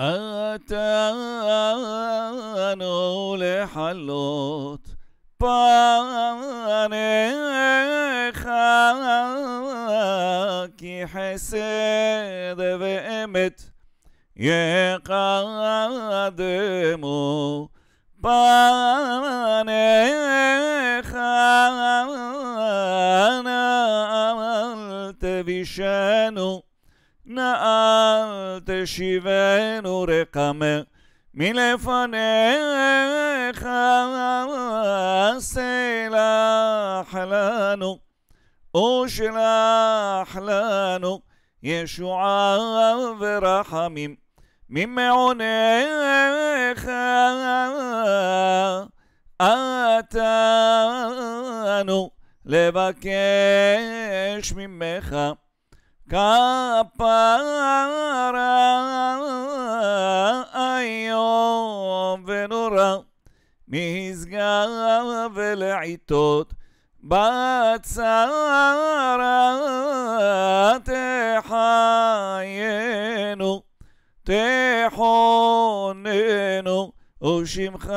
أتانو لحلوت بانخاكي حسد بإمت يقدمو بانخانا أملت بشانو نأملت תשיבנו רקמה מלפניך סלח לנו, ושלח לנו ישועה ורחמים ממעונך אתנו לבקש ממך כפרה איום ונורא משגב ולעיתות בצרה תחיינו תחוננו ושמך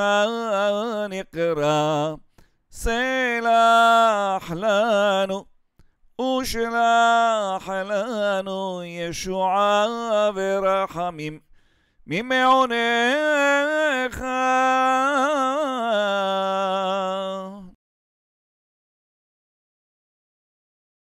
נקרא סלח לנו ושלח לנו ישועה ורחמים ממעונך